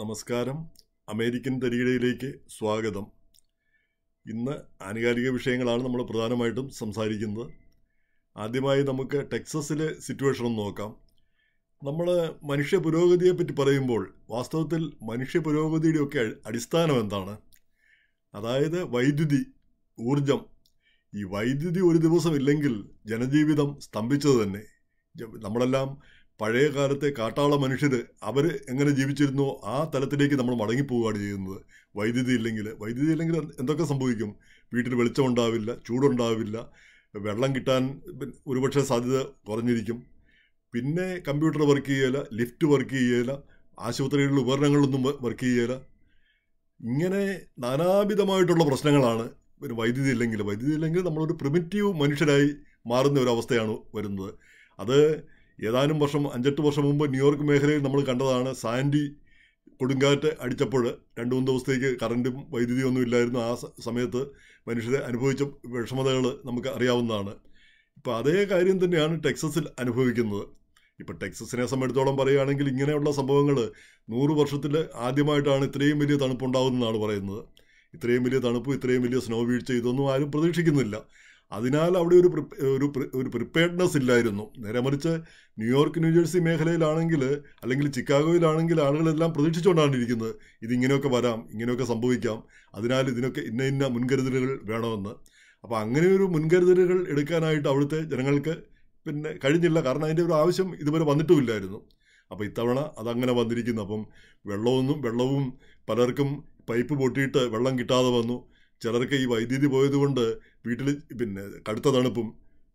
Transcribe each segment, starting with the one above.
നമസ്കാരം അമേരിക്കൻ തരികിടയിലേക്ക് സ്വാഗതം ഇന്ന് ആനുകാലിക വിഷയങ്ങളാണ് നമ്മൾ പ്രധാനമായിട്ടും സംസാരിക്കുന്നത് ആദ്യമായി നമുക്ക് ടെക്സസിലെ സിറ്റുവേഷൻ ഒന്ന് നോക്കാം നമ്മൾ മനുഷ്യ പുരോഗതിയെപ്പറ്റി പറയുമ്പോൾ വാസ്തവത്തിൽ മനുഷ്യ പുരോഗതിയുടെയൊക്കെ അടിസ്ഥാനം എന്താണ് അതായത് വൈദ്യുതി ഊർജം ഈ വൈദ്യുതി ഒരു ദിവസം ഇല്ലെങ്കിൽ ജനജീവിതം സ്തംഭിച്ചത് തന്നെ നമ്മളെല്ലാം പഴയ കാലത്തെ കാട്ടാള മനുഷ്യർ അവർ എങ്ങനെ ജീവിച്ചിരുന്നോ ആ തലത്തിലേക്ക് നമ്മൾ മടങ്ങിപ്പോവുകയാണ് ചെയ്യുന്നത് വൈദ്യുതി ഇല്ലെങ്കിൽ വൈദ്യുതി ഇല്ലെങ്കിൽ എന്തൊക്കെ സംഭവിക്കും വീട്ടിൽ വെളിച്ചം ഉണ്ടാവില്ല ചൂടുണ്ടാവില്ല വെള്ളം കിട്ടാൻ ഒരുപക്ഷെ സാധ്യത കുറഞ്ഞിരിക്കും പിന്നെ കമ്പ്യൂട്ടർ വർക്ക് ചെയ്യല ലിഫ്റ്റ് വർക്ക് ചെയ്യല ആശുപത്രികളിൽ ഉപകരണങ്ങളൊന്നും വർക്ക് ചെയ്യല ഇങ്ങനെ നാനാവിധമായിട്ടുള്ള പ്രശ്നങ്ങളാണ് വൈദ്യുതി ഇല്ലെങ്കിൽ വൈദ്യുതി ഇല്ലെങ്കിൽ നമ്മളൊരു പ്രിമിറ്റീവ് മനുഷ്യരായി മാറുന്ന ഒരു അവസ്ഥയാണ് വരുന്നത് അത് ഏതാനും വർഷം അഞ്ചെട്ട് വർഷം മുമ്പ് ന്യൂയോർക്ക് മേഖലയിൽ നമ്മൾ കണ്ടതാണ് സാൻഡി കൊടുങ്കാറ്റ് അടിച്ചപ്പോൾ രണ്ട് മൂന്ന് ദിവസത്തേക്ക് കറണ്ടും വൈദ്യുതിയൊന്നും ഇല്ലായിരുന്നു ആ സമയത്ത് മനുഷ്യരെ അനുഭവിച്ച വിഷമതകൾ നമുക്ക് അറിയാവുന്നതാണ് ഇപ്പോൾ അതേ കാര്യം തന്നെയാണ് ടെക്സസിൽ അനുഭവിക്കുന്നത് ഇപ്പോൾ ടെക്സസിനെ സംബന്ധിച്ചോളം പറയുകയാണെങ്കിൽ ഇങ്ങനെയുള്ള സംഭവങ്ങൾ നൂറ് വർഷത്തിൽ ആദ്യമായിട്ടാണ് ഇത്രയും വലിയ തണുപ്പുണ്ടാകുന്നതെന്നാണ് പറയുന്നത് ഇത്രയും വലിയ തണുപ്പ് ഇത്രയും വലിയ സ്നോ വീഴ്ച ഇതൊന്നും ആരും പ്രതീക്ഷിക്കുന്നില്ല അതിനാൽ അവിടെ ഒരു ഒരു ഒരു പ്രിപ്പയർഡ്നെസ് ഇല്ലായിരുന്നു നേരെ മറിച്ച് ന്യൂയോർക്ക് ന്യൂജേഴ്സി മേഖലയിലാണെങ്കിൽ അല്ലെങ്കിൽ ചിക്കാഗോയിലാണെങ്കിൽ ആളുകളെല്ലാം പ്രതീക്ഷിച്ചുകൊണ്ടാണ് ഇരിക്കുന്നത് ഇതിങ്ങനെയൊക്കെ വരാം ഇങ്ങനെയൊക്കെ സംഭവിക്കാം അതിനാൽ ഇതിനൊക്കെ ഇന്ന ഇന്ന മുൻകരുതലുകൾ വേണമെന്ന് അപ്പോൾ അങ്ങനെ ഒരു മുൻകരുതലുകൾ എടുക്കാനായിട്ട് അവിടുത്തെ ജനങ്ങൾക്ക് പിന്നെ കഴിഞ്ഞില്ല കാരണം അതിൻ്റെ ഒരു ആവശ്യം ഇതുവരെ വന്നിട്ടുമില്ലായിരുന്നു അപ്പോൾ ഇത്തവണ അതങ്ങനെ വന്നിരിക്കുന്നു അപ്പം വെള്ളമൊന്നും വെള്ളവും പലർക്കും പൈപ്പ് പൊട്ടിയിട്ട് വെള്ളം കിട്ടാതെ വന്നു ചിലർക്ക് ഈ വൈദ്യുതി പോയതുകൊണ്ട് വീട്ടിൽ പിന്നെ കടുത്ത തണുപ്പും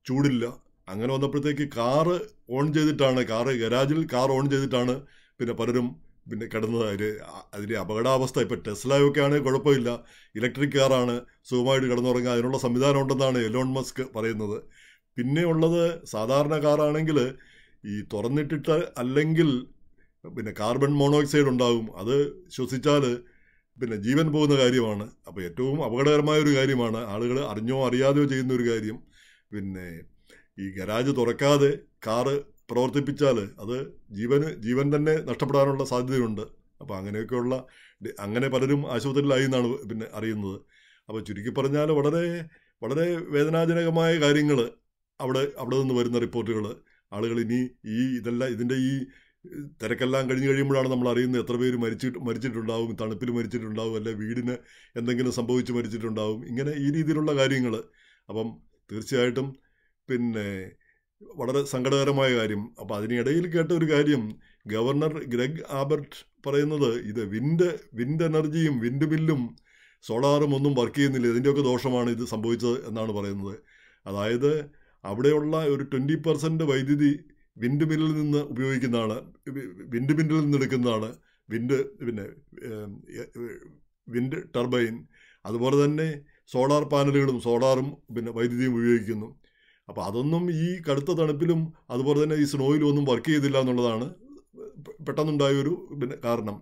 ചൂടില്ല അങ്ങനെ വന്നപ്പോഴത്തേക്ക് കാറ് ഓൺ ചെയ്തിട്ടാണ് കാറ് ഗരാജിൽ കാർ ഓൺ ചെയ്തിട്ടാണ് പിന്നെ പലരും പിന്നെ കിടന്നത് അതിൽ അതിൻ്റെ അപകടാവസ്ഥ ഇപ്പോൾ ടെസ്ലയൊക്കെ ആണെങ്കിൽ കുഴപ്പമില്ല ഇലക്ട്രിക് കാറാണ് സുഖമായിട്ട് കിടന്നുറങ്ങുക അതിനുള്ള സംവിധാനം ഉണ്ടെന്നാണ് എലോൺ മസ്ക് പറയുന്നത് പിന്നെ ഉള്ളത് സാധാരണ കാറാണെങ്കിൽ ഈ തുറന്നിട്ടിട്ട് അല്ലെങ്കിൽ പിന്നെ കാർബൺ മോണോക്സൈഡ് ഉണ്ടാകും അത് ശ്വസിച്ചാൽ പിന്നെ ജീവൻ പോകുന്ന കാര്യമാണ് അപ്പോൾ ഏറ്റവും അപകടകരമായ ഒരു കാര്യമാണ് ആളുകൾ അറിഞ്ഞോ അറിയാതെയോ ചെയ്യുന്ന ഒരു കാര്യം പിന്നെ ഈ ഗരാജ് തുറക്കാതെ കാറ് പ്രവർത്തിപ്പിച്ചാൽ അത് ജീവന് ജീവൻ തന്നെ നഷ്ടപ്പെടാനുള്ള സാധ്യതയുണ്ട് അപ്പോൾ അങ്ങനെയൊക്കെയുള്ള അങ്ങനെ പലരും ആശുപത്രിയിലായി എന്നാണ് പിന്നെ അറിയുന്നത് അപ്പോൾ ചുരുക്കി പറഞ്ഞാൽ വളരെ വളരെ വേദനാജനകമായ കാര്യങ്ങൾ അവിടെ അവിടെ നിന്ന് വരുന്ന റിപ്പോർട്ടുകൾ ആളുകൾ ഇനി ഈ ഇതെല്ലാം ഇതിൻ്റെ ഈ തിരക്കെല്ലാം കഴിഞ്ഞ് കഴിയുമ്പോഴാണ് നമ്മൾ അറിയുന്നത് എത്ര പേര് മരിച്ചിട്ട് മരിച്ചിട്ടുണ്ടാവും തണുപ്പിൽ മരിച്ചിട്ടുണ്ടാവും അല്ലെ വീടിന് എന്തെങ്കിലും സംഭവിച്ച് മരിച്ചിട്ടുണ്ടാവും ഇങ്ങനെ ഈ രീതിയിലുള്ള കാര്യങ്ങൾ അപ്പം തീർച്ചയായിട്ടും പിന്നെ വളരെ സങ്കടകരമായ കാര്യം അപ്പം അതിനിടയിൽ കേട്ട ഒരു കാര്യം ഗവർണർ ഗ്രെഗ് ആബർട്ട് പറയുന്നത് ഇത് വിൻഡ് വിൻഡ് എനർജിയും വിൻഡ് മില്ലും സോളാറും ഒന്നും വർക്ക് ചെയ്യുന്നില്ല ഇതിൻ്റെയൊക്കെ ദോഷമാണ് ഇത് സംഭവിച്ചത് എന്നാണ് പറയുന്നത് അതായത് അവിടെയുള്ള ഒരു ട്വൻറ്റി പെർസെൻറ്റ് വൈദ്യുതി വിൻഡ് മില്ലിൽ നിന്ന് ഉപയോഗിക്കുന്നതാണ് വിൻഡ് മില്ലിൽ നിന്ന് എടുക്കുന്നതാണ് വിൻഡ് പിന്നെ വിൻഡ് ടർബൈൻ അതുപോലെ തന്നെ സോളാർ പാനലുകളും സോളാറും പിന്നെ വൈദ്യുതിയും ഉപയോഗിക്കുന്നു അപ്പോൾ അതൊന്നും ഈ കടുത്ത തണുപ്പിലും അതുപോലെ തന്നെ ഈ സ്നോയിലും ഒന്നും വർക്ക് ചെയ്തില്ല എന്നുള്ളതാണ് പെട്ടെന്നുണ്ടായൊരു പിന്നെ കാരണം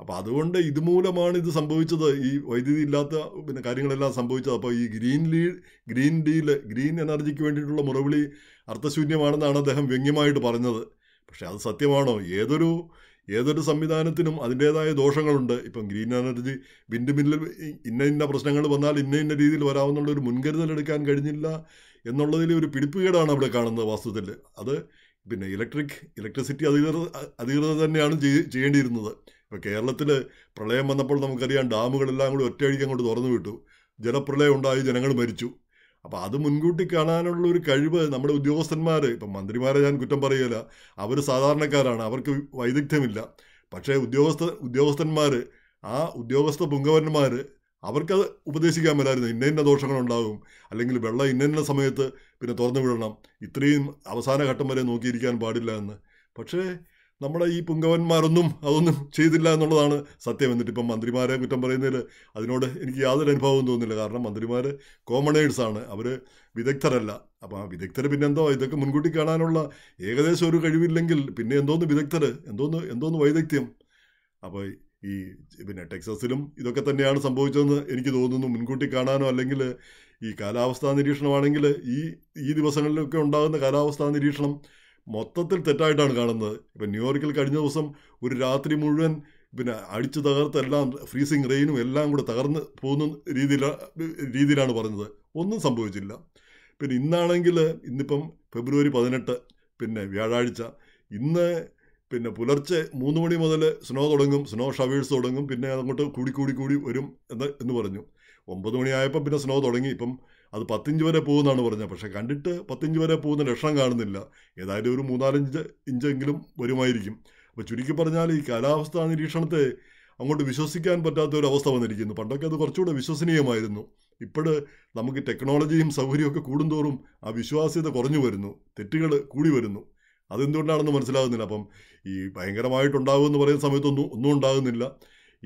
അപ്പോൾ അതുകൊണ്ട് ഇതുമൂലമാണ് ഇത് സംഭവിച്ചത് ഈ വൈദ്യുതി ഇല്ലാത്ത പിന്നെ കാര്യങ്ങളെല്ലാം സംഭവിച്ചത് അപ്പോൾ ഈ ഗ്രീൻ ലീ ഗ്രീൻ ഡീൽ ഗ്രീൻ എനർജിക്ക് വേണ്ടിയിട്ടുള്ള മുറവിളി അർത്ഥശൂന്യമാണെന്നാണ് അദ്ദേഹം വ്യംഗ്യമായിട്ട് പറഞ്ഞത് പക്ഷേ അത് സത്യമാണോ ഏതൊരു ഏതൊരു സംവിധാനത്തിനും അതിൻ്റേതായ ദോഷങ്ങളുണ്ട് ഇപ്പം ഗ്രീൻ എനർജി വിൻഡ് മില്ലിൽ ഇന്ന ഇന്ന പ്രശ്നങ്ങൾ വന്നാൽ ഇന്ന ഇന്ന രീതിയിൽ വരാവുന്നുള്ള ഒരു മുൻകരുതൽ എടുക്കാൻ കഴിഞ്ഞില്ല എന്നുള്ളതിൽ ഒരു പിടിപ്പുകേടാണ് അവിടെ കാണുന്നത് വാസ്തുവിൽ അത് പിന്നെ ഇലക്ട്രിക് ഇലക്ട്രിസിറ്റി അധികൃതർ അധികൃതർ തന്നെയാണ് ചെയ്യേണ്ടിയിരുന്നത് ഇപ്പോൾ കേരളത്തിൽ പ്രളയം വന്നപ്പോൾ നമുക്കറിയാം ഡാമുകളെല്ലാം കൂടി ഒറ്റയടിക്ക് അങ്ങോട്ട് തുറന്നു വിട്ടു ജലപ്രളയം ഉണ്ടായി ജനങ്ങൾ മരിച്ചു അപ്പോൾ അത് മുൻകൂട്ടി കാണാനുള്ള ഒരു കഴിവ് നമ്മുടെ ഉദ്യോഗസ്ഥന്മാർ ഇപ്പം മന്ത്രിമാരെ ഞാൻ കുറ്റം പറയുകയില്ല അവർ സാധാരണക്കാരാണ് അവർക്ക് വൈദഗ്ധ്യമില്ല പക്ഷേ ഉദ്യോഗസ്ഥ ഉദ്യോഗസ്ഥന്മാർ ആ ഉദ്യോഗസ്ഥ പുങ്കവന്മാർ അവർക്കത് ഉപദേശിക്കാൻ മേലായിരുന്നു ഇന്ന ഇന്ന ദോഷങ്ങളുണ്ടാകും അല്ലെങ്കിൽ വെള്ളം ഇന്ന ഇന്ന സമയത്ത് പിന്നെ തുറന്നു വിടണം ഇത്രയും അവസാന ഘട്ടം വരെ നോക്കിയിരിക്കാൻ പാടില്ല എന്ന് പക്ഷേ നമ്മുടെ ഈ പുങ്കവന്മാരൊന്നും അതൊന്നും ചെയ്തില്ല എന്നുള്ളതാണ് സത്യം എന്നിട്ട് ഇപ്പം മന്ത്രിമാരെ കുറ്റം പറയുന്നതിൽ അതിനോട് എനിക്ക് യാതൊരു അനുഭവവും തോന്നുന്നില്ല കാരണം മന്ത്രിമാർ കോമണേഴ്സാണ് അവർ വിദഗ്ധരല്ല അപ്പോൾ ആ വിദഗ്ധർ പിന്നെന്തോ ഇതൊക്കെ മുൻകൂട്ടി കാണാനുള്ള ഏകദേശം ഒരു കഴിവില്ലെങ്കിൽ പിന്നെ എന്തോന്ന് വിദഗ്ധർ എന്തോന്ന് എന്തോന്ന് വൈദഗ്ധ്യം അപ്പോൾ ഈ പിന്നെ ടെക്സസിലും ഇതൊക്കെ തന്നെയാണ് സംഭവിച്ചതെന്ന് എനിക്ക് തോന്നുന്നു മുൻകൂട്ടി കാണാനോ അല്ലെങ്കിൽ ഈ കാലാവസ്ഥാ നിരീക്ഷണമാണെങ്കിൽ ഈ ഈ ദിവസങ്ങളിലൊക്കെ ഉണ്ടാകുന്ന കാലാവസ്ഥാ നിരീക്ഷണം മൊത്തത്തിൽ തെറ്റായിട്ടാണ് കാണുന്നത് ഇപ്പം ന്യൂയോർക്കിൽ കഴിഞ്ഞ ദിവസം ഒരു രാത്രി മുഴുവൻ പിന്നെ അടിച്ചു തകർത്ത് എല്ലാം ഫ്രീസിങ് റെയിനും എല്ലാം കൂടെ തകർന്ന് പോകുന്ന രീതിയിലാണ് രീതിയിലാണ് പറഞ്ഞത് ഒന്നും സംഭവിച്ചില്ല പിന്നെ ഇന്നാണെങ്കിൽ ഇന്നിപ്പം ഫെബ്രുവരി പതിനെട്ട് പിന്നെ വ്യാഴാഴ്ച ഇന്ന് പിന്നെ പുലർച്ചെ മൂന്ന് മണി മുതൽ സ്നോ തുടങ്ങും സ്നോ ഷവേഴ്സ് തുടങ്ങും പിന്നെ അതങ്ങോട്ട് കൂടി കൂടി കൂടി വരും എന്ന് എന്ന് പറഞ്ഞു ഒമ്പത് മണിയായപ്പം പിന്നെ സ്നോ തുടങ്ങി ഇപ്പം അത് പത്തിഞ്ച് വരെ പോകുമെന്നാണ് പറഞ്ഞത് പക്ഷേ കണ്ടിട്ട് പത്തിഞ്ച് വരെ പോകുന്ന ലക്ഷണം കാണുന്നില്ല ഏതായാലും ഒരു മൂന്നാലഞ്ച് ഇഞ്ചെങ്കിലും വരുമായിരിക്കും അപ്പോൾ ചുരുക്കി പറഞ്ഞാൽ ഈ കാലാവസ്ഥാ നിരീക്ഷണത്തെ അങ്ങോട്ട് വിശ്വസിക്കാൻ പറ്റാത്ത ഒരു അവസ്ഥ വന്നിരിക്കുന്നു പണ്ടൊക്കെ അത് കുറച്ചുകൂടെ വിശ്വസനീയമായിരുന്നു ഇപ്പോൾ നമുക്ക് ടെക്നോളജിയും സൗകര്യമൊക്കെ കൂടുന്തോറും ആ വിശ്വാസ്യത കുറഞ്ഞു വരുന്നു തെറ്റുകൾ കൂടി വരുന്നു അതെന്തുകൊണ്ടാണെന്ന് മനസ്സിലാകുന്നില്ല അപ്പം ഈ ഭയങ്കരമായിട്ടുണ്ടാകുമെന്ന് പറയുന്ന സമയത്തൊന്നും ഒന്നും ഉണ്ടാകുന്നില്ല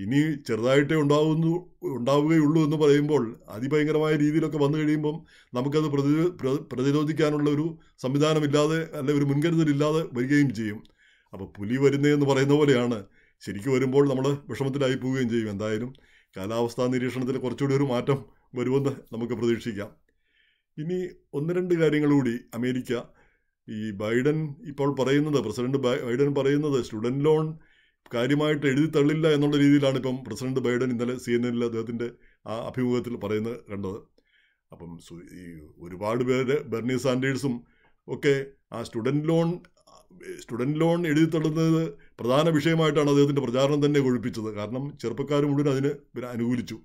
ഇനി ചെറുതായിട്ടേ ഉണ്ടാവുന്നു ഉണ്ടാവുകയുള്ളൂ എന്ന് പറയുമ്പോൾ അതിഭയങ്കരമായ രീതിയിലൊക്കെ വന്നു കഴിയുമ്പം നമുക്കത് പ്രതി പ്രതിരോധിക്കാനുള്ള ഒരു സംവിധാനമില്ലാതെ അല്ലെ ഒരു മുൻകരുതലില്ലാതെ വരികയും ചെയ്യും അപ്പോൾ പുലി വരുന്നതെന്ന് പറയുന്ന പോലെയാണ് ശരിക്കും വരുമ്പോൾ നമ്മൾ വിഷമത്തിലായി പോവുകയും ചെയ്യും എന്തായാലും കാലാവസ്ഥാ നിരീക്ഷണത്തിൽ കുറച്ചുകൂടി ഒരു മാറ്റം വരുമെന്ന് നമുക്ക് പ്രതീക്ഷിക്കാം ഇനി ഒന്ന് രണ്ട് കാര്യങ്ങൾ കൂടി അമേരിക്ക ഈ ബൈഡൻ ഇപ്പോൾ പറയുന്നത് പ്രസിഡന്റ് ബൈഡൻ പറയുന്നത് സ്റ്റുഡൻറ്റ് ലോൺ കാര്യമായിട്ട് എഴുതി തള്ളില്ല എന്നുള്ള രീതിയിലാണ് ഇപ്പം പ്രസിഡന്റ് ബൈഡൻ ഇന്നലെ സി എൻ എന്നിൽ അദ്ദേഹത്തിൻ്റെ ആ അഭിമുഖത്തിൽ പറയുന്നത് കണ്ടത് അപ്പം ഈ ഒരുപാട് പേര് ബെർണി സാൻഡേഴ്സും ഒക്കെ ആ സ്റ്റുഡൻറ് ലോൺ സ്റ്റുഡൻറ് ലോൺ എഴുതി തള്ളുന്നത് പ്രധാന വിഷയമായിട്ടാണ് അദ്ദേഹത്തിൻ്റെ പ്രചാരണം തന്നെ കൊഴിപ്പിച്ചത് കാരണം ചെറുപ്പക്കാർ മുഴുവൻ അതിന് അനുകൂലിച്ചു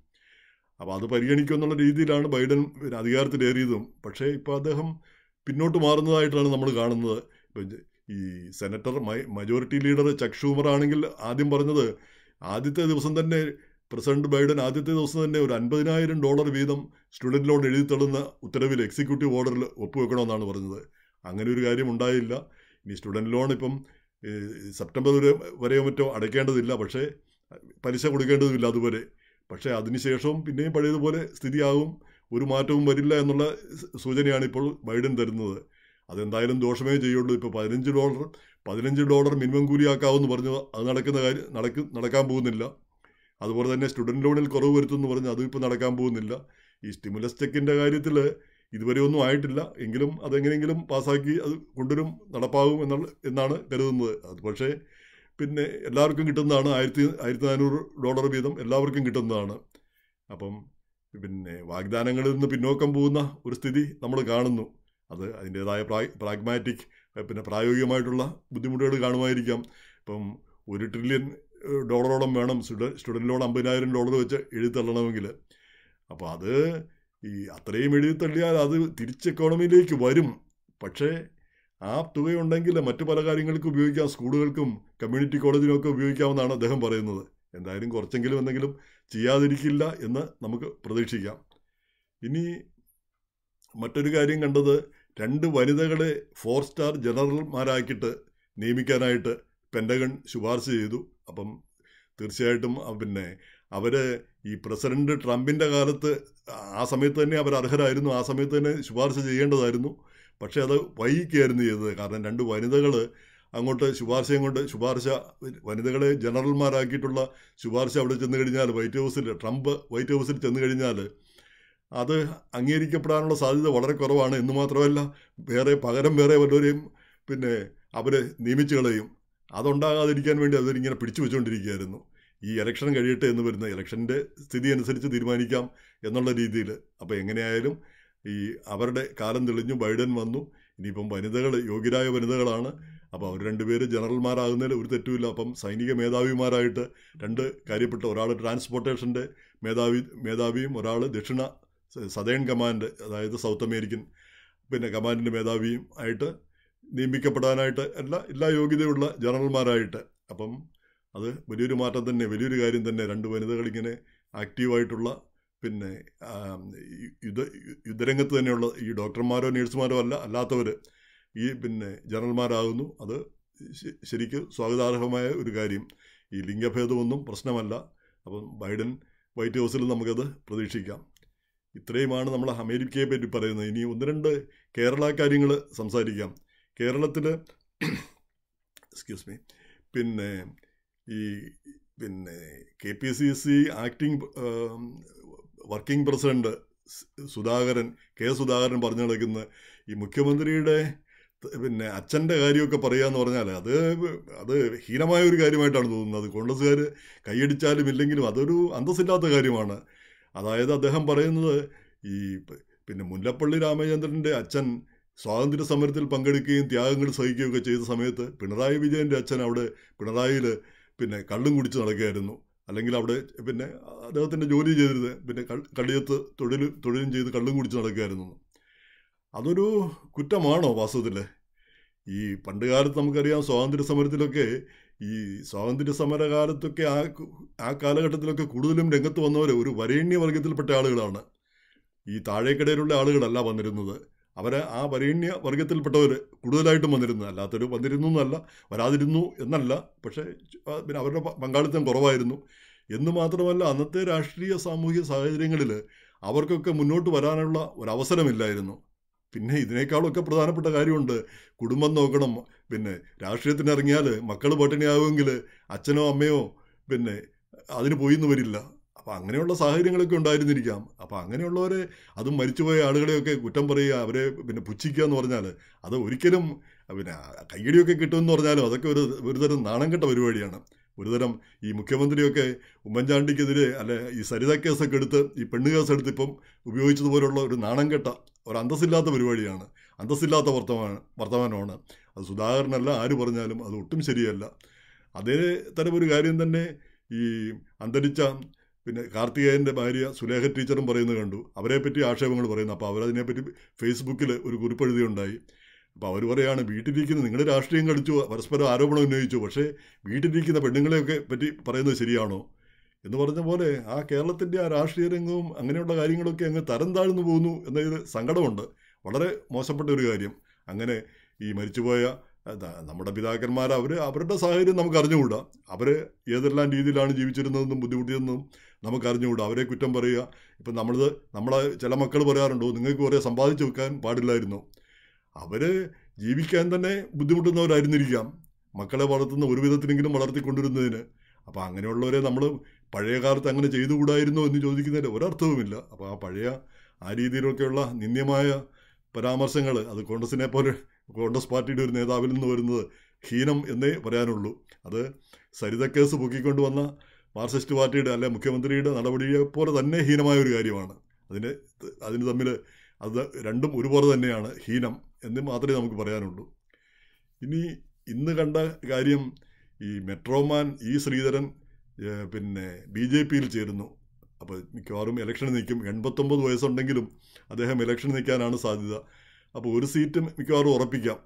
അപ്പോൾ അത് പരിഗണിക്കുമെന്നുള്ള രീതിയിലാണ് ബൈഡൻ അധികാരത്തിലേറിയതും പക്ഷേ ഇപ്പോൾ അദ്ദേഹം പിന്നോട്ട് മാറുന്നതായിട്ടാണ് നമ്മൾ കാണുന്നത് ഈ senator majority leader Chuck Schumer ആണെങ്കിൽ ആദ്യം പറഞ്ഞത് ആദ്യത്തെ ദിവസം തന്നെ പ്രസിഡന്റ് ബൈഡൻ ആദ്യത്തെ ദിവസം തന്നെ ഒരു അൻപതിനായിരം ഡോളർ വീതം സ്റ്റുഡൻറ് ലോൺ എഴുതി തള്ളുന്ന ഉത്തരവിൽ എക്സിക്യൂട്ടീവ് ഓർഡറിൽ ഒപ്പുവെക്കണമെന്നാണ് പറഞ്ഞത് അങ്ങനെ ഒരു കാര്യം ഉണ്ടായില്ല ഇനി സ്റ്റുഡൻറ് ലോൺ ഇപ്പം സെപ്റ്റംബർ വരെ വരെയോ മറ്റോ അടയ്ക്കേണ്ടതില്ല പക്ഷേ പലിശ കൊടുക്കേണ്ടതുമില്ല അതുവരെ പക്ഷേ അതിനുശേഷവും പിന്നെയും പഴയതുപോലെ സ്ഥിതിയാകും ഒരു മാറ്റവും വരില്ല എന്നുള്ള സൂചനയാണ് ഇപ്പോൾ ബൈഡൻ തരുന്നത് അതെന്തായാലും ദോഷമേ ചെയ്യുള്ളൂ ഇപ്പോൾ പതിനഞ്ച് ഡോളർ പതിനഞ്ച് ഡോളർ മിനിമം കൂലിയാക്കാവെന്ന് പറഞ്ഞു അത് നടക്കുന്ന കാര്യം നടക്ക് നടക്കാൻ പോകുന്നില്ല അതുപോലെ തന്നെ സ്റ്റുഡൻറ് ലോണിൽ കുറവ് വരുത്തുമെന്ന് പറഞ്ഞ് അതും ഇപ്പോൾ നടക്കാൻ പോകുന്നില്ല ഈ സ്റ്റിമുലസ് ചെക്കിൻ്റെ കാര്യത്തിൽ ഇതുവരെ ഒന്നും ആയിട്ടില്ല എങ്കിലും അതെങ്ങനെയെങ്കിലും പാസ്സാക്കി അത് കൊണ്ടുവരും നടപ്പാകും എന്നുള്ള എന്നാണ് കരുതുന്നത് അത് പക്ഷേ പിന്നെ എല്ലാവർക്കും കിട്ടുന്നതാണ് ആയിരത്തി ആയിരത്തി നാനൂറ് ഡോളർ വീതം എല്ലാവർക്കും കിട്ടുന്നതാണ് അപ്പം പിന്നെ വാഗ്ദാനങ്ങളിൽ നിന്ന് പിന്നോക്കം പോകുന്ന ഒരു സ്ഥിതി നമ്മൾ കാണുന്നു അത് അതിൻ്റേതായ പ്രാഗ്മാറ്റിക് പിന്നെ പ്രായോഗികമായിട്ടുള്ള ബുദ്ധിമുട്ടുകൾ കാണുമായിരിക്കാം ഇപ്പം ഒരു ട്രില്യൺ ഡോളറോളം വേണം ലോൺ അമ്പതിനായിരം ഡോളർ വെച്ച് എഴുതിത്തള്ളണമെങ്കിൽ അപ്പോൾ അത് ഈ അത്രയും എഴുതിത്തള്ളിയാൽ അത് തിരിച്ച് എക്കോണമിയിലേക്ക് വരും പക്ഷേ ആ തുകയുണ്ടെങ്കിൽ മറ്റു പല കാര്യങ്ങൾക്കും ഉപയോഗിക്കാം സ്കൂളുകൾക്കും കമ്മ്യൂണിറ്റി കോളേജിനും ഒക്കെ ഉപയോഗിക്കാമെന്നാണ് അദ്ദേഹം പറയുന്നത് എന്തായാലും കുറച്ചെങ്കിലും എന്തെങ്കിലും ചെയ്യാതിരിക്കില്ല എന്ന് നമുക്ക് പ്രതീക്ഷിക്കാം ഇനി മറ്റൊരു കാര്യം കണ്ടത് രണ്ട് വനിതകളെ ഫോർ സ്റ്റാർ ജനറൽമാരാക്കിയിട്ട് നിയമിക്കാനായിട്ട് പെൻഡഗൺ ശുപാർശ ചെയ്തു അപ്പം തീർച്ചയായിട്ടും പിന്നെ അവർ ഈ പ്രസിഡന്റ് ട്രംപിൻ്റെ കാലത്ത് ആ സമയത്ത് തന്നെ അവർ അർഹരായിരുന്നു ആ സമയത്ത് തന്നെ ശുപാർശ ചെയ്യേണ്ടതായിരുന്നു പക്ഷേ അത് വൈകിക്കുകയായിരുന്നു ചെയ്തത് കാരണം രണ്ട് വനിതകൾ അങ്ങോട്ട് ശുപാർശ കൊണ്ട് ശുപാർശ വനിതകളെ ജനറൽമാരാക്കിയിട്ടുള്ള ശുപാർശ അവിടെ ചെന്ന് കഴിഞ്ഞാൽ വൈറ്റ് ഹൗസിൽ ട്രംപ് വൈറ്റ് ഹൗസിൽ ചെന്ന് കഴിഞ്ഞാൽ അത് അംഗീകരിക്കപ്പെടാനുള്ള സാധ്യത വളരെ കുറവാണ് എന്ന് മാത്രമല്ല വേറെ പകരം വേറെ വല്ലവരെയും പിന്നെ അവരെ നിയമിച്ചു കളയും അതുണ്ടാകാതിരിക്കാൻ വേണ്ടി അതിങ്ങനെ പിടിച്ചു വെച്ചുകൊണ്ടിരിക്കുകയായിരുന്നു ഈ ഇലക്ഷൻ കഴിയട്ടെ എന്ന് വരുന്ന ഇലക്ഷൻ്റെ സ്ഥിതി അനുസരിച്ച് തീരുമാനിക്കാം എന്നുള്ള രീതിയിൽ അപ്പോൾ എങ്ങനെയായാലും ഈ അവരുടെ കാലം തെളിഞ്ഞു ബൈഡൻ വന്നു ഇനിയിപ്പം വനിതകൾ യോഗ്യരായ വനിതകളാണ് അപ്പോൾ അവർ രണ്ടുപേര് ജനറൽമാരാകുന്നതിൽ ഒരു തെറ്റുമില്ല അപ്പം സൈനിക മേധാവിമാരായിട്ട് രണ്ട് കാര്യപ്പെട്ട ഒരാൾ ട്രാൻസ്പോർട്ടേഷൻ്റെ മേധാവി മേധാവിയും ഒരാൾ ദക്ഷിണ സതേൺ കമാൻഡ് അതായത് സൗത്ത് അമേരിക്കൻ പിന്നെ കമാൻഡിൻ്റെ മേധാവിയും ആയിട്ട് നിയമിക്കപ്പെടാനായിട്ട് എല്ലാ എല്ലാ യോഗ്യതയുള്ള ജനറൽമാരായിട്ട് അപ്പം അത് വലിയൊരു മാറ്റം തന്നെ വലിയൊരു കാര്യം തന്നെ രണ്ട് വനിതകൾ ഇങ്ങനെ ആക്റ്റീവായിട്ടുള്ള പിന്നെ യുദ്ധ യുദ്ധരംഗത്ത് തന്നെയുള്ള ഈ ഡോക്ടർമാരോ നേഴ്സുമാരോ അല്ല അല്ലാത്തവർ ഈ പിന്നെ ജനറൽമാരാകുന്നു അത് ശരിക്കും സ്വാഗതാർഹമായ ഒരു കാര്യം ഈ ലിംഗഭേദമൊന്നും പ്രശ്നമല്ല അപ്പം ബൈഡൻ വൈറ്റ് ഹൗസിൽ നമുക്കത് പ്രതീക്ഷിക്കാം ഇത്രയുമാണ് നമ്മൾ അമേരിക്കയെ പറ്റി പറയുന്നത് ഇനി ഒന്ന് രണ്ട് കേരള കാര്യങ്ങൾ സംസാരിക്കാം കേരളത്തിൽ എക്സ്ക്യൂസ് മീ പിന്നെ ഈ പിന്നെ K P C C acting working president Sudhakaran K Sudhakaran പറഞ്ഞു നടക്കുന്ന ഈ മുഖ്യമന്ത്രിയുടെ പിന്നെ അച്ഛൻ്റെ കാര്യമൊക്കെ പറയുകയെന്ന് പറഞ്ഞാൽ അത് അത് ഹീനമായ ഒരു കാര്യമായിട്ടാണ് തോന്നുന്നത് കോൺഗ്രസ്സുകാർ കൈയടിച്ചാലും ഇല്ലെങ്കിലും അതൊരു അന്തസ്സില്ലാത്ത കാര്യമാണ് അതായത് അദ്ദേഹം പറയുന്നത് ഈ പിന്നെ മുല്ലപ്പള്ളി രാമചന്ദ്രൻ്റെ അച്ഛൻ സ്വാതന്ത്ര്യ സമരത്തിൽ പങ്കെടുക്കുകയും ത്യാഗങ്ങൾ സഹിക്കുകയൊക്കെ ചെയ്ത സമയത്ത് പിണറായി വിജയൻ്റെ അച്ഛൻ അവിടെ പിണറായിയിൽ പിന്നെ കള്ളും കുടിച്ച് നടക്കുകയായിരുന്നു അല്ലെങ്കിൽ അവിടെ പിന്നെ അദ്ദേഹത്തിൻ്റെ ജോലി ചെയ്തിരുന്നത് പിന്നെ കടിയത്ത് തൊഴിൽ തൊഴിലും ചെയ്ത് കള്ളും കുടിച്ച് നടക്കുകയായിരുന്നു അതൊരു കുറ്റമാണോ വാസ്തവത്തിൽ ഈ പണ്ടുകാലത്ത് നമുക്കറിയാം സ്വാതന്ത്ര്യ സമരത്തിലൊക്കെ ഈ സ്വാതന്ത്ര്യ സമരകാലത്തൊക്കെ ആ ആ കാലഘട്ടത്തിലൊക്കെ കൂടുതലും രംഗത്ത് വന്നവർ ഒരു വരേണ്യ വർഗത്തിൽപ്പെട്ട ആളുകളാണ് ഈ താഴേക്കിടയിലുള്ള ആളുകളല്ല വന്നിരുന്നത് അവരെ ആ വരേണ്യ വർഗത്തിൽപ്പെട്ടവർ കൂടുതലായിട്ടും വന്നിരുന്നു അല്ലാത്തൊരു വന്നിരുന്നു എന്നല്ല വരാതിരുന്നു എന്നല്ല പക്ഷേ പിന്നെ അവരുടെ പങ്കാളിത്തം കുറവായിരുന്നു എന്ന് മാത്രമല്ല അന്നത്തെ രാഷ്ട്രീയ സാമൂഹിക സാഹചര്യങ്ങളിൽ അവർക്കൊക്കെ മുന്നോട്ട് വരാനുള്ള ഒരവസരമില്ലായിരുന്നു പിന്നെ ഇതിനേക്കാളൊക്കെ പ്രധാനപ്പെട്ട കാര്യമുണ്ട് കുടുംബം നോക്കണം പിന്നെ രാഷ്ട്രീയത്തിന് ഇറങ്ങിയാൽ മക്കൾ പട്ടിണിയാവുമെങ്കിൽ അച്ഛനോ അമ്മയോ പിന്നെ അതിന് പോയിന്ന് വരില്ല അപ്പോൾ അങ്ങനെയുള്ള സാഹചര്യങ്ങളൊക്കെ ഉണ്ടായിരുന്നിരിക്കാം അപ്പോൾ അങ്ങനെയുള്ളവരെ അതും മരിച്ചുപോയ ആളുകളെയൊക്കെ കുറ്റം പറയുക അവരെ പിന്നെ പുച്ഛിക്കുക എന്ന് പറഞ്ഞാൽ അത് ഒരിക്കലും പിന്നെ കയ്യടിയൊക്കെ കിട്ടുമെന്ന് പറഞ്ഞാലും അതൊക്കെ ഒരു ഒരുതരം നാണം കെട്ട പരിപാടിയാണ് ഒരുതരം ഈ മുഖ്യമന്ത്രിയൊക്കെ ഉമ്മൻചാണ്ടിക്കെതിരെ അല്ലെ ഈ സരിത കേസൊക്കെ എടുത്ത് ഈ പെണ്ണ് കേസെടുത്ത് ഇപ്പം ഉപയോഗിച്ചതുപോലുള്ള ഒരു നാണം കെട്ട ഒരു അന്തസ്സില്ലാത്ത പരിപാടിയാണ് അന്തസ്സില്ലാത്ത വർത്തമാന വർത്തമാനമാണ് അത് സുധാകരനല്ല ആര് പറഞ്ഞാലും അത് ഒട്ടും ശരിയല്ല അതേ തരം ഒരു കാര്യം തന്നെ ഈ അന്തരിച്ച പിന്നെ കാർത്തികേയൻ്റെ ഭാര്യ സുലേഖ ടീച്ചറും പറയുന്നത് കണ്ടു അവരെ പറ്റി ആക്ഷേപങ്ങൾ പറയുന്നു അപ്പോൾ അവരതിനെപ്പറ്റി ഫേസ്ബുക്കിൽ ഒരു കുറിപ്പെഴുതിയുണ്ടായി അപ്പോൾ അവർ പറയുകയാണ് വീട്ടിലിരിക്കുന്ന നിങ്ങളുടെ രാഷ്ട്രീയം കളിച്ചു പരസ്പരം ആരോപണം ഉന്നയിച്ചു പക്ഷേ വീട്ടിലിരിക്കുന്ന പെണ്ണുങ്ങളെയൊക്കെ പറ്റി പറയുന്നത് ശരിയാണോ എന്ന് പറഞ്ഞ പോലെ ആ കേരളത്തിൻ്റെ ആ രാഷ്ട്രീയ രംഗവും അങ്ങനെയുള്ള കാര്യങ്ങളൊക്കെ അങ്ങ് തരം താഴ്ന്നു പോകുന്നു എന്നതിൽ സങ്കടമുണ്ട് വളരെ മോശപ്പെട്ട ഒരു കാര്യം അങ്ങനെ ഈ മരിച്ചുപോയ നമ്മുടെ പിതാക്കന്മാർ അവർ അവരുടെ സാഹചര്യം നമുക്ക് അറിഞ്ഞുകൂടാ അവർ ഏതെല്ലാം രീതിയിലാണ് ജീവിച്ചിരുന്നതെന്നും ബുദ്ധിമുട്ടിയതെന്നും നമുക്ക് അറിഞ്ഞുകൂടാ അവരെ കുറ്റം പറയുക ഇപ്പം നമ്മൾ നമ്മളെ ചില മക്കൾ പറയാറുണ്ടോ നിങ്ങൾക്ക് കുറേ സമ്പാദിച്ചു വെക്കാൻ പാടില്ലായിരുന്നു അവർ ജീവിക്കാൻ തന്നെ ബുദ്ധിമുട്ടുന്നവരായിരുന്നിരിക്കാം മക്കളെ വളർത്തുന്ന ഒരു വിധത്തിലെങ്കിലും വളർത്തിക്കൊണ്ടിരുന്നതിന് അപ്പോൾ അങ്ങനെയുള്ളവരെ നമ്മൾ പഴയ കാലത്ത് അങ്ങനെ ചെയ്തുകൂടായിരുന്നോ എന്ന് ചോദിക്കുന്നതിൻ്റെ ഒരർത്ഥവുമില്ല അപ്പോൾ ആ പഴയ ആ രീതിയിലൊക്കെയുള്ള നിന്ദ്യമായ പരാമർശങ്ങൾ അത് കോൺഗ്രസിനെ പോലെ കോൺഗ്രസ് പാർട്ടിയുടെ ഒരു നേതാവിൽ നിന്ന് വരുന്നത് ഹീനം എന്നേ പറയാനുള്ളൂ അത് സരിത കേസ് വന്ന മാർക്സിസ്റ്റ് പാർട്ടിയുടെ അല്ലെ മുഖ്യമന്ത്രിയുടെ നടപടിയെ പോലെ തന്നെ ഹീനമായ ഒരു കാര്യമാണ് അതിന് അതിന് തമ്മിൽ അത് രണ്ടും ഒരുപോലെ തന്നെയാണ് ഹീനം എന്ന് മാത്രമേ നമുക്ക് പറയാനുള്ളൂ ഇനി ഇന്ന് കണ്ട കാര്യം ഈ മെട്രോമാൻ ഇ ശ്രീധരൻ പിന്നെ ബി ജെ പിയിൽ ചേരുന്നു അപ്പോൾ മിക്കവാറും ഇലക്ഷന് നിൽക്കും എൺപത്തൊമ്പത് വയസ്സുണ്ടെങ്കിലും അദ്ദേഹം ഇലക്ഷൻ നിൽക്കാനാണ് സാധ്യത അപ്പോൾ ഒരു സീറ്റും മിക്കവാറും ഉറപ്പിക്കാം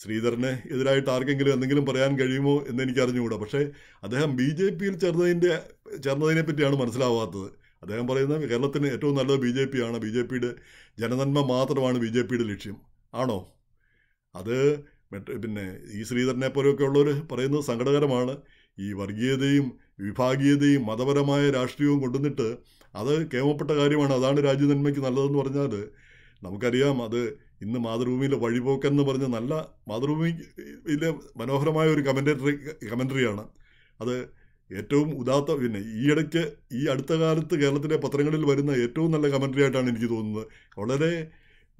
ശ്രീധരനെ എതിരായിട്ട് ആർക്കെങ്കിലും എന്തെങ്കിലും പറയാൻ കഴിയുമോ എന്ന് എനിക്ക് അറിഞ്ഞുകൂടാ പക്ഷേ അദ്ദേഹം ബി ജെ പിയിൽ ചേർന്നതിൻ്റെ ചേർന്നതിനെ പറ്റിയാണ് മനസ്സിലാവാത്തത് അദ്ദേഹം പറയുന്നത് കേരളത്തിന് ഏറ്റവും നല്ലത് ബി ജെ പി ആണ് ബി ജെ പിയുടെ ജനനന്മ മാത്രമാണ് ബി ജെ പിയുടെ ലക്ഷ്യം ആണോ അത് പിന്നെ ഈ ശ്രീധരനെ പോലെയൊക്കെ ഉള്ളവർ പറയുന്നത് സങ്കടകരമാണ് ഈ വർഗീയതയും വിഭാഗീയതയും മതപരമായ രാഷ്ട്രീയവും കൊണ്ടുവന്നിട്ട് അത് കേമപ്പെട്ട കാര്യമാണ് അതാണ് രാജ്യനന്മയ്ക്ക് നല്ലതെന്ന് പറഞ്ഞാൽ നമുക്കറിയാം അത് ഇന്ന് മാതൃഭൂമിയിലെ വഴിപോക്കെന്ന് പറഞ്ഞ നല്ല മാതൃഭൂമിയിലെ മനോഹരമായ ഒരു കമൻറ്റേറ്ററി കമൻറ്ററിയാണ് അത് ഏറ്റവും ഉദാത്ത പിന്നെ ഈയിടയ്ക്ക് ഈ അടുത്ത കാലത്ത് കേരളത്തിലെ പത്രങ്ങളിൽ വരുന്ന ഏറ്റവും നല്ല കമൻറ്ററി ആയിട്ടാണ് എനിക്ക് തോന്നുന്നത് വളരെ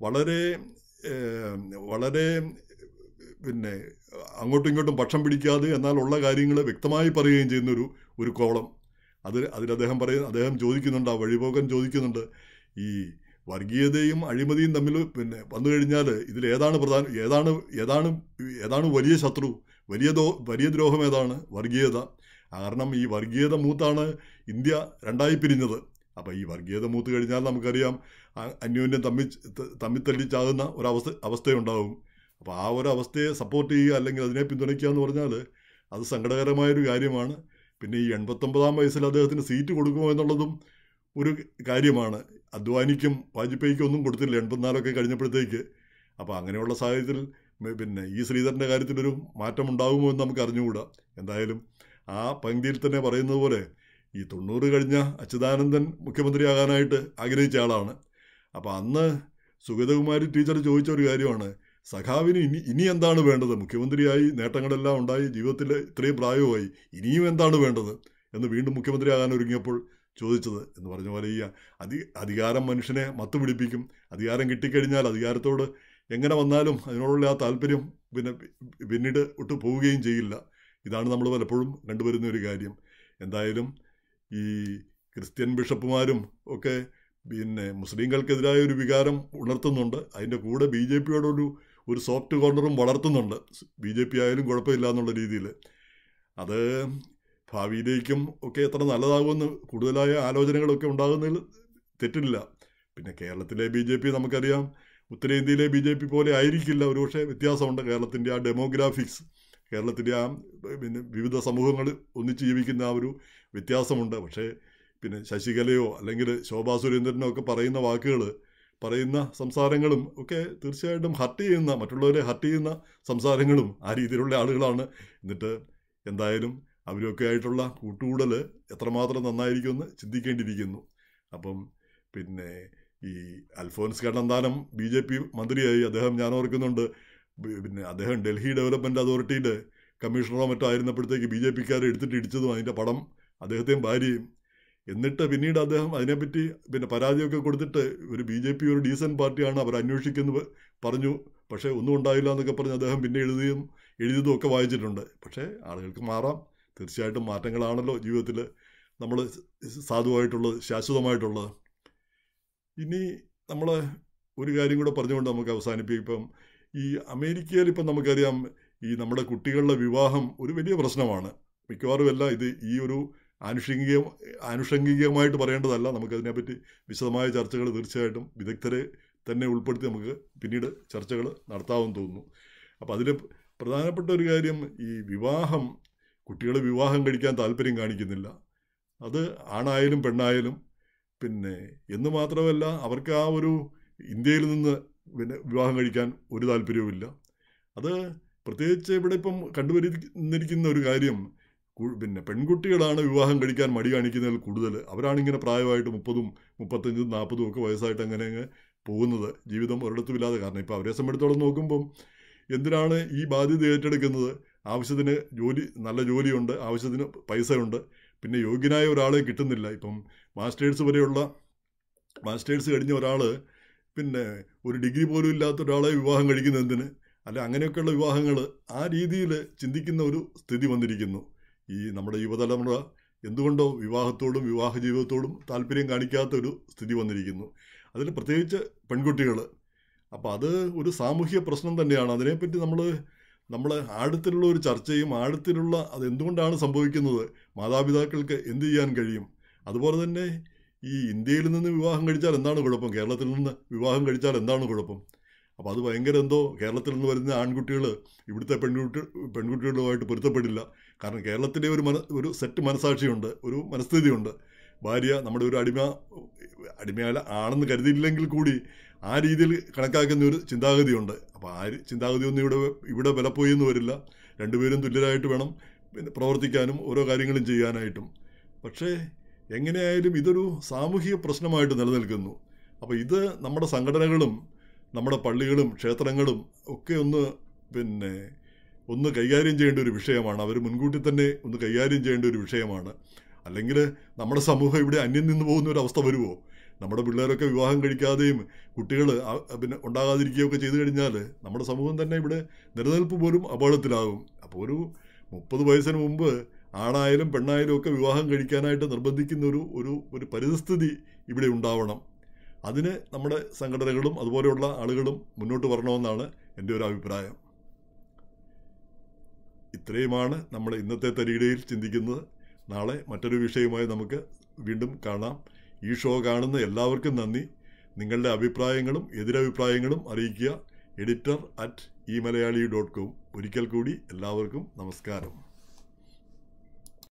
വളരെ വളരെ പിന്നെ അങ്ങോട്ടും ഇങ്ങോട്ടും പക്ഷം പിടിക്കാതെ എന്നാൽ ഉള്ള കാര്യങ്ങൾ വ്യക്തമായി പറയുകയും ചെയ്യുന്നൊരു ഒരു കോളം അത് അതിൽ അദ്ദേഹം പറയുന്നു അദ്ദേഹം ചോദിക്കുന്നുണ്ട് ആ വഴിപോകൻ ചോദിക്കുന്നുണ്ട് ഈ വർഗീയതയും അഴിമതിയും തമ്മിൽ പിന്നെ വന്നു കഴിഞ്ഞാൽ ഇതിൽ ഏതാണ് പ്രധാന ഏതാണ് ഏതാണ് ഏതാണ് വലിയ ശത്രു വലിയ ദോ വലിയ ദ്രോഹം ഏതാണ് വർഗീയത കാരണം ഈ വർഗീയത മൂത്താണ് ഇന്ത്യ രണ്ടായി പിരിഞ്ഞത് അപ്പോൾ ഈ വർഗീയത മൂത്ത് കഴിഞ്ഞാൽ നമുക്കറിയാം അന്യോന്യം തമ്മിൽ തമ്മിൽ തല്ലിച്ചാകുന്ന ഒരവസ്ഥ അവസ്ഥയുണ്ടാകും അപ്പോൾ ആ ഒരു അവസ്ഥയെ സപ്പോർട്ട് ചെയ്യുക അല്ലെങ്കിൽ അതിനെ പിന്തുണയ്ക്കുക എന്ന് പറഞ്ഞാൽ അത് സങ്കടകരമായൊരു കാര്യമാണ് പിന്നെ ഈ എൺപത്തൊമ്പതാം വയസ്സിൽ അദ്ദേഹത്തിന് സീറ്റ് കൊടുക്കുമോ എന്നുള്ളതും ഒരു കാര്യമാണ് അദ്വാനിക്കും വാജ്പേയിക്കും ഒന്നും കൊടുത്തില്ല എൺപത്തിനാലൊക്കെ കഴിഞ്ഞപ്പോഴത്തേക്ക് അപ്പോൾ അങ്ങനെയുള്ള സാഹചര്യത്തിൽ പിന്നെ ഈ ശ്രീധരൻ്റെ കാര്യത്തിലൊരു മാറ്റം ഉണ്ടാകുമോ എന്ന് നമുക്ക് അറിഞ്ഞുകൂടാ എന്തായാലും ആ പങ്ക്തിയിൽ തന്നെ പറയുന്നത് പോലെ ഈ തൊണ്ണൂറ് കഴിഞ്ഞ അച്യുതാനന്ദൻ മുഖ്യമന്ത്രിയാകാനായിട്ട് ആഗ്രഹിച്ച ആളാണ് അപ്പോൾ അന്ന് സുഗതകുമാരി ടീച്ചർ ചോദിച്ച ഒരു കാര്യമാണ് സഖാവിന് ഇനി ഇനി എന്താണ് വേണ്ടത് മുഖ്യമന്ത്രിയായി നേട്ടങ്ങളെല്ലാം ഉണ്ടായി ജീവിതത്തിൽ ഇത്രയും പ്രായവുമായി ഇനിയും എന്താണ് വേണ്ടത് എന്ന് വീണ്ടും മുഖ്യമന്ത്രിയാകാൻ ഒരുങ്ങിയപ്പോൾ ചോദിച്ചത് എന്ന് പറഞ്ഞ പോലെ ഈ അധി അധികാരം മനുഷ്യനെ മത്തുപിടിപ്പിക്കും അധികാരം കിട്ടിക്കഴിഞ്ഞാൽ അധികാരത്തോട് എങ്ങനെ വന്നാലും അതിനോടുള്ള ആ താല്പര്യം പിന്നെ പിന്നീട് ഒട്ട് പോവുകയും ചെയ്യില്ല ഇതാണ് നമ്മൾ പലപ്പോഴും കണ്ടുവരുന്ന ഒരു കാര്യം എന്തായാലും ഈ ക്രിസ്ത്യൻ ബിഷപ്പുമാരും ഒക്കെ പിന്നെ മുസ്ലിങ്ങൾക്കെതിരായ ഒരു വികാരം ഉണർത്തുന്നുണ്ട് അതിൻ്റെ കൂടെ ബി ജെ പിയോടൊരു ഒരു സോഫ്റ്റ് കോർണറും വളർത്തുന്നുണ്ട് ബി ജെ പി ആയാലും കുഴപ്പമില്ല എന്നുള്ള രീതിയിൽ അത് ഭാവിയിലേക്കും ഒക്കെ എത്ര നല്ലതാകുമെന്ന് കൂടുതലായ ആലോചനകളൊക്കെ ഉണ്ടാകുന്നതിൽ തെറ്റില്ല പിന്നെ കേരളത്തിലെ ബി ജെ പി നമുക്കറിയാം ഉത്തരേന്ത്യയിലെ ബി ജെ പി പോലെ ആയിരിക്കില്ല ഒരുപക്ഷെ വ്യത്യാസമുണ്ട് കേരളത്തിൻ്റെ ആ ഡെമോഗ്രാഫിക്സ് കേരളത്തിൻ്റെ ആ പിന്നെ വിവിധ സമൂഹങ്ങൾ ഒന്നിച്ച് ജീവിക്കുന്ന ആ ഒരു വ്യത്യാസമുണ്ട് പക്ഷേ പിന്നെ ശശികലയോ അല്ലെങ്കിൽ ശോഭാ സുരേന്ദ്രനോ ഒക്കെ പറയുന്ന വാക്കുകൾ പറയുന്ന സംസാരങ്ങളും ഒക്കെ തീർച്ചയായിട്ടും ഹർട്ട് ചെയ്യുന്ന മറ്റുള്ളവരെ ഹർട്ട് ചെയ്യുന്ന സംസാരങ്ങളും ആ രീതിയിലുള്ള ആളുകളാണ് എന്നിട്ട് എന്തായാലും അവരൊക്കെ ആയിട്ടുള്ള കൂട്ടുകൂടൽ എത്രമാത്രം നന്നായിരിക്കുമെന്ന് ചിന്തിക്കേണ്ടിയിരിക്കുന്നു അപ്പം പിന്നെ ഈ Alphons Kannanthanam B J P മന്ത്രിയായി അദ്ദേഹം ഞാൻ ഓർക്കുന്നുണ്ട് പിന്നെ അദ്ദേഹം ഡൽഹി ഡെവലപ്മെൻറ്റ് അതോറിറ്റിയുടെ കമ്മീഷണറോ മറ്റോ ആയിരുന്നപ്പോഴത്തേക്ക് ബി ജെ പിക്കാരെ എടുത്തിട്ട് ഇടിച്ചതും അതിൻ്റെ പടം അദ്ദേഹത്തെയും ഭാര്യയും എന്നിട്ട് പിന്നീട് അദ്ദേഹം അതിനെപ്പറ്റി പിന്നെ പരാതിയൊക്കെ കൊടുത്തിട്ട് ഒരു ബി ജെ പി ഒരു ഡീസൻറ്റ് പാർട്ടിയാണ് അവർ അന്വേഷിക്കുന്നത് പറഞ്ഞു പക്ഷേ ഒന്നും ഉണ്ടായില്ല എന്നൊക്കെ പറഞ്ഞ് അദ്ദേഹം പിന്നെ എഴുതിയും എഴുതിയതും ഒക്കെ വായിച്ചിട്ടുണ്ട് പക്ഷേ ആളുകൾക്ക് മാറാം തീർച്ചയായിട്ടും മാറ്റങ്ങളാണല്ലോ ജീവിതത്തിൽ നമ്മൾ സാധുവായിട്ടുള്ളത് ശാശ്വതമായിട്ടുള്ളത് ഇനി നമ്മൾ ഒരു കാര്യം കൂടെ പറഞ്ഞുകൊണ്ട് നമുക്ക് അവസാനിപ്പിക്കും ഇപ്പം ഈ അമേരിക്കയിൽ ഇപ്പം നമുക്കറിയാം ഈ നമ്മുടെ കുട്ടികളുടെ വിവാഹം ഒരു വലിയ പ്രശ്നമാണ് മിക്കവാറും എല്ലാം ഇത് ഈ ഒരു ആനുഷംഗിക ആനുഷംഗികമായിട്ട് പറയേണ്ടതല്ല നമുക്കതിനെപ്പറ്റി വിശദമായ ചർച്ചകൾ തീർച്ചയായിട്ടും വിദഗ്ധരെ തന്നെ ഉൾപ്പെടുത്തി നമുക്ക് പിന്നീട് ചർച്ചകൾ നടത്താമെന്ന് തോന്നുന്നു അപ്പോൾ അതിൽ പ്രധാനപ്പെട്ട ഒരു കാര്യം ഈ വിവാഹം കുട്ടികൾ വിവാഹം കഴിക്കാൻ താല്പര്യം കാണിക്കുന്നില്ല അത് ആണായാലും പെണ്ണായാലും പിന്നെ എന്ന് മാത്രമല്ല അവർക്ക് ആ ഒരു ഇന്ത്യയിൽ നിന്ന് പിന്നെ വിവാഹം കഴിക്കാൻ ഒരു താല്പര്യവുമില്ല അത് പ്രത്യേകിച്ച് ഇവിടെ ഇപ്പം കണ്ടുവരുന്നിരിക്കുന്ന ഒരു കാര്യം പിന്നെ പെൺകുട്ടികളാണ് വിവാഹം കഴിക്കാൻ മടി കാണിക്കുന്നതിൽ കൂടുതൽ അവരാണിങ്ങനെ പ്രായമായിട്ട് മുപ്പതും മുപ്പത്തഞ്ചും നാൽപ്പതും ഒക്കെ വയസ്സായിട്ട് അങ്ങനെ അങ്ങ് പോകുന്നത് ജീവിതം ഒരിടത്തുമില്ലാതെ കാരണം ഇപ്പോൾ അവരെ സംബന്ധിച്ചോളം നോക്കുമ്പം എന്തിനാണ് ഈ ബാധ്യത ഏറ്റെടുക്കുന്നത് ആവശ്യത്തിന് ജോലി നല്ല ജോലിയുണ്ട് ആവശ്യത്തിന് പൈസയുണ്ട് പിന്നെ യോഗ്യനായ ഒരാളെ കിട്ടുന്നില്ല ഇപ്പം മാസ്റ്റേഴ്സ് വരെയുള്ള മാസ്റ്റേഴ്സ് കഴിഞ്ഞ ഒരാൾ പിന്നെ ഒരു ഡിഗ്രി പോലും ഇല്ലാത്ത ഒരാളെ വിവാഹം കഴിക്കുന്ന എന്തിന് അല്ല അങ്ങനെയൊക്കെയുള്ള വിവാഹങ്ങൾ ആ രീതിയിൽ ചിന്തിക്കുന്ന ഒരു സ്ഥിതി വന്നിരിക്കുന്നു ഈ നമ്മുടെ യുവതലമുറ എന്തുകൊണ്ടോ വിവാഹത്തോടും വിവാഹ ജീവിതത്തോടും താല്പര്യം കാണിക്കാത്തൊരു സ്ഥിതി വന്നിരിക്കുന്നു അതിൽ പ്രത്യേകിച്ച് പെൺകുട്ടികൾ അപ്പോൾ അത് ഒരു സാമൂഹിക പ്രശ്നം തന്നെയാണ് അതിനെപ്പറ്റി നമ്മൾ നമ്മൾ ആഴത്തിലുള്ള ഒരു ചർച്ചയും ആഴത്തിലുള്ള അതെന്തുകൊണ്ടാണ് സംഭവിക്കുന്നത് മാതാപിതാക്കൾക്ക് എന്ത് ചെയ്യാൻ കഴിയും അതുപോലെ തന്നെ ഈ ഇന്ത്യയിൽ നിന്ന് വിവാഹം കഴിച്ചാൽ എന്താണ് കുഴപ്പം കേരളത്തിൽ നിന്ന് വിവാഹം കഴിച്ചാൽ എന്താണ് കുഴപ്പം അപ്പോൾ അത് ഭയങ്കര എന്തോ കേരളത്തിൽ നിന്ന് വരുന്ന ആൺകുട്ടികൾ ഇവിടുത്തെ പെൺകുട്ടി പെൺകുട്ടികളുമായിട്ട് പൊരുത്തപ്പെടില്ല കാരണം കേരളത്തിൻ്റെ ഒരു മന ഒരു സെറ്റ് മനസാക്ഷിയുണ്ട് ഒരു മനസ്ഥിതിയുണ്ട് ഭാര്യ നമ്മുടെ ഒരു അടിമ അടിമയാല ആണെന്ന് കരുതിയില്ലെങ്കിൽ കൂടി ആ രീതിയിൽ കണക്കാക്കുന്ന ഒരു ചിന്താഗതിയുണ്ട് അപ്പോൾ ആ ചിന്താഗതിയൊന്നും ഇവിടെ ഇവിടെ വിലപ്പോയി എന്ന് വരില്ല രണ്ടുപേരും തുല്യരായിട്ട് വേണം പിന്നെ പ്രവർത്തിക്കാനും ഓരോ കാര്യങ്ങളും ചെയ്യാനായിട്ടും പക്ഷേ എങ്ങനെയായാലും ഇതൊരു സാമൂഹിക പ്രശ്നമായിട്ട് നിലനിൽക്കുന്നു അപ്പോൾ ഇത് നമ്മുടെ സംഘടനകളും നമ്മുടെ പള്ളികളും ക്ഷേത്രങ്ങളും ഒക്കെ ഒന്ന് പിന്നെ ഒന്ന് കൈകാര്യം ചെയ്യേണ്ട ഒരു വിഷയമാണ് അവർ മുൻകൂട്ടി തന്നെ ഒന്ന് കൈകാര്യം ചെയ്യേണ്ട ഒരു വിഷയമാണ് അല്ലെങ്കിൽ നമ്മുടെ സമൂഹം ഇവിടെ അന്യം നിന്ന് പോകുന്ന ഒരു അവസ്ഥ വരുമോ നമ്മുടെ പിള്ളേരൊക്കെ വിവാഹം കഴിക്കാതെയും കുട്ടികൾ പിന്നെ ഉണ്ടാകാതിരിക്കുകയൊക്കെ ചെയ്തു കഴിഞ്ഞാൽ നമ്മുടെ സമൂഹം തന്നെ ഇവിടെ നിലനിൽപ്പ് പോലും അപകടത്തിലാകും അപ്പോൾ ഒരു മുപ്പത് വയസ്സിന് മുമ്പ് ആണായാലും പെണ്ണായാലും ഒക്കെ വിവാഹം കഴിക്കാനായിട്ട് നിർബന്ധിക്കുന്ന ഒരു ഒരു ഒരു പരിസ്ഥിതി ഇവിടെ ഉണ്ടാവണം അതിന് നമ്മുടെ സംഘടനകളും അതുപോലെയുള്ള ആളുകളും മുന്നോട്ട് വരണമെന്നാണ് എൻ്റെ ഒരു അഭിപ്രായം ഇത്രയുമാണ് നമ്മൾ ഇന്നത്തെ തരികിടയിൽ ചിന്തിക്കുന്നത് നാളെ മറ്റൊരു വിഷയവുമായി നമുക്ക് വീണ്ടും കാണാം ഈ ഷോ കാണുന്ന എല്ലാവർക്കും നന്ദി നിങ്ങളുടെ അഭിപ്രായങ്ങളും എതിരഭിപ്രായങ്ങളും അറിയിക്കുക editor at e Malayali dot com ഒരിക്കൽ കൂടി എല്ലാവർക്കും നമസ്കാരം